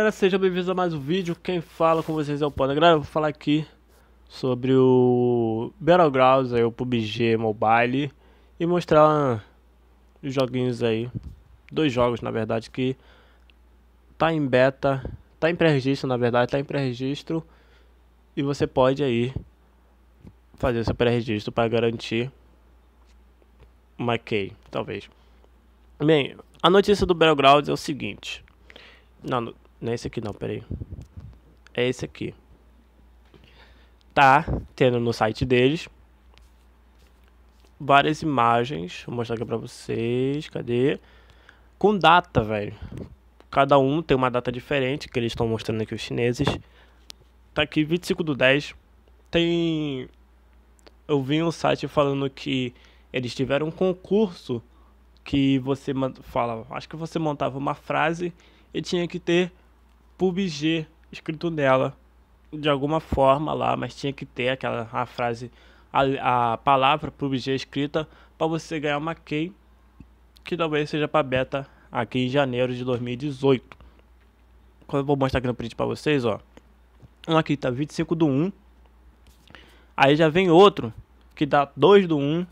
Galera, sejam bem-vindos a mais um vídeo. Quem fala com vocês é o Panda. Galera, eu vou falar aqui sobre o Battlegrounds, aí, o PUBG Mobile e mostrar os joguinhos aí. Dois jogos, na verdade, que tá em beta, tá em pré-registro, na verdade, tá em pré-registro e você pode aí fazer seu pré-registro para garantir uma key, talvez. Bem, a notícia do Battlegrounds é o seguinte. Não, não é esse aqui não, peraí. É esse aqui. Tá tendo no site deles várias imagens. Vou mostrar aqui pra vocês. Cadê? Com data, velho. Cada um tem uma data diferente que eles estão mostrando aqui os chineses. Tá aqui 25 do 10. Tem... Eu vi um site falando que eles tiveram um concurso que você fala, acho que você montava uma frase e tinha que ter PUBG escrito nela de alguma forma lá, mas tinha que ter aquela a frase, a, a palavra PUBG escrita para você ganhar uma key que talvez seja para beta aqui em janeiro de 2018. Eu vou mostrar aqui no print para vocês, ó. Um aqui tá 25 do 1. Aí já vem outro que dá 2 do 1.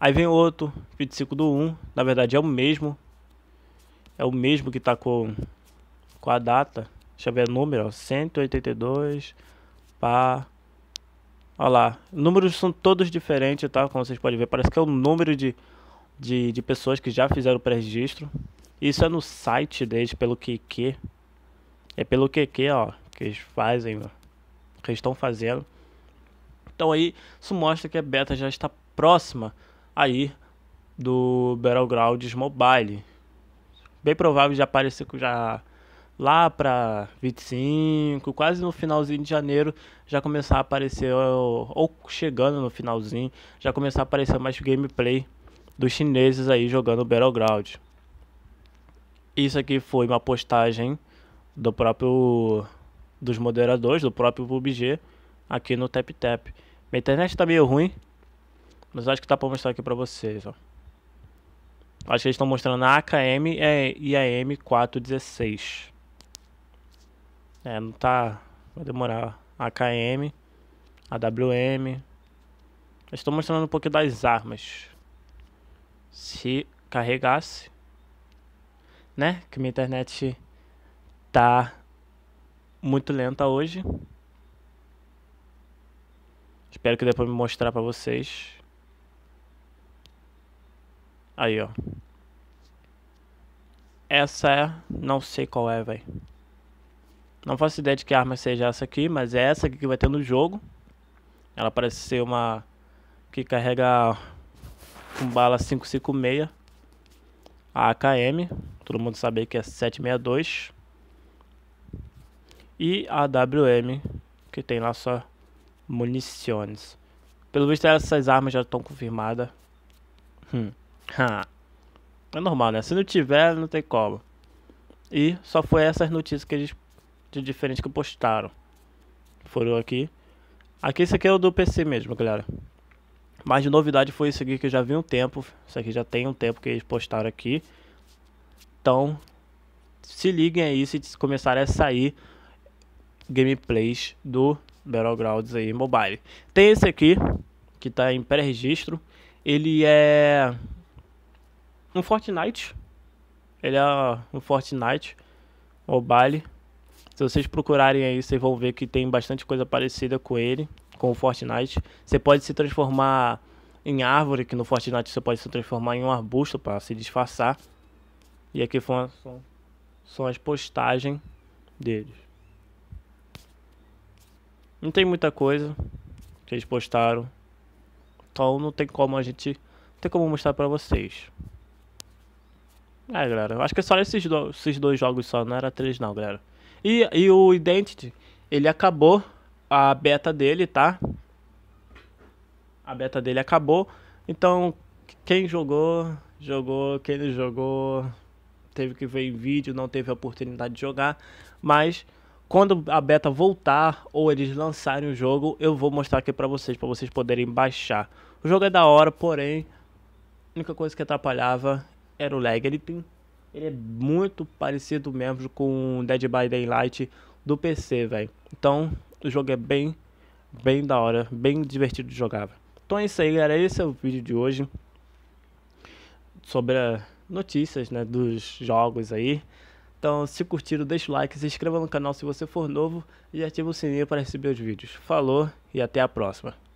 Aí vem outro 25 do 1, na verdade é o mesmo. É o mesmo que tá com com a data. Deixa eu ver o número, ó, 182, pá. Olha lá, números são todos diferentes, tá? Como vocês podem ver, parece que é o número de, de, de pessoas que já fizeram o pré-registro. Isso é no site deles, pelo QQ. É pelo QQ, ó, que eles fazem, ó, que eles estão fazendo. Então aí, isso mostra que a beta já está próxima aí do Battlegrounds Mobile. Bem provável já aparecer, já lá para 25, quase no finalzinho de janeiro, já começar a aparecer, ou, ou chegando no finalzinho, já começar a aparecer mais gameplay dos chineses aí jogando Battleground. Isso aqui foi uma postagem do próprio dos moderadores, do próprio PUBG aqui no Tap Tap. Minha internet tá meio ruim, mas acho que tá para mostrar aqui para vocês, ó. Acho que eles estão mostrando a AKM e a M416. É, não tá. Vai demorar. AKM, AWM. estou mostrando um pouquinho das armas. Se carregasse, né? Que minha internet tá muito lenta hoje. Espero que depois me mostrar para vocês. Aí, ó. Essa é, não sei qual é, velho. Não faço ideia de que arma seja essa aqui, mas é essa aqui que vai ter no jogo. Ela parece ser uma que carrega com bala 556 a AKM, todo mundo sabe que é 762 e a WM que tem lá só munições. Pelo visto essas armas já estão confirmadas. Hum. É normal, né? Se não tiver, não tem como. E só foi essas notícias que eles de diferente que postaram. Foram aqui. Aqui esse aqui é o do PC mesmo, galera. Mas de novidade foi isso aqui que eu já vi um tempo. Isso aqui já tem um tempo que eles postaram aqui. Então, se liguem aí se começarem a sair gameplays do Battlegrounds aí mobile. Tem esse aqui, que tá em pré-registro. Ele é um Fortnite. Ele é um Fortnite mobile. Se vocês procurarem aí, vocês vão ver que tem bastante coisa parecida com ele, com o Fortnite. Você pode se transformar em árvore, que no Fortnite você pode se transformar em um arbusto para se disfarçar. E aqui são, são as postagens deles. Não tem muita coisa que eles postaram. Então não tem como a gente. Não tem como mostrar pra vocês. É, galera. acho que é só esses, do, esses dois jogos só. Não era três, não, galera. E, e o Identity, ele acabou a beta dele, tá? A beta dele acabou. Então, quem jogou, jogou. Quem não jogou, teve que ver em vídeo, não teve a oportunidade de jogar. Mas quando a beta voltar ou eles lançarem o jogo, eu vou mostrar aqui pra vocês, pra vocês poderem baixar. O jogo é da hora, porém, a única coisa que atrapalhava era o lag. Ele tem ele é muito parecido mesmo com Dead by Daylight do PC, velho. Então, o jogo é bem, bem da hora, bem divertido de jogar. Então é isso aí, galera. Esse é o vídeo de hoje sobre notícias né, dos jogos aí. Então, se curtiram, deixa o like, se inscreva no canal se você for novo e ative o sininho para receber os vídeos. Falou e até a próxima.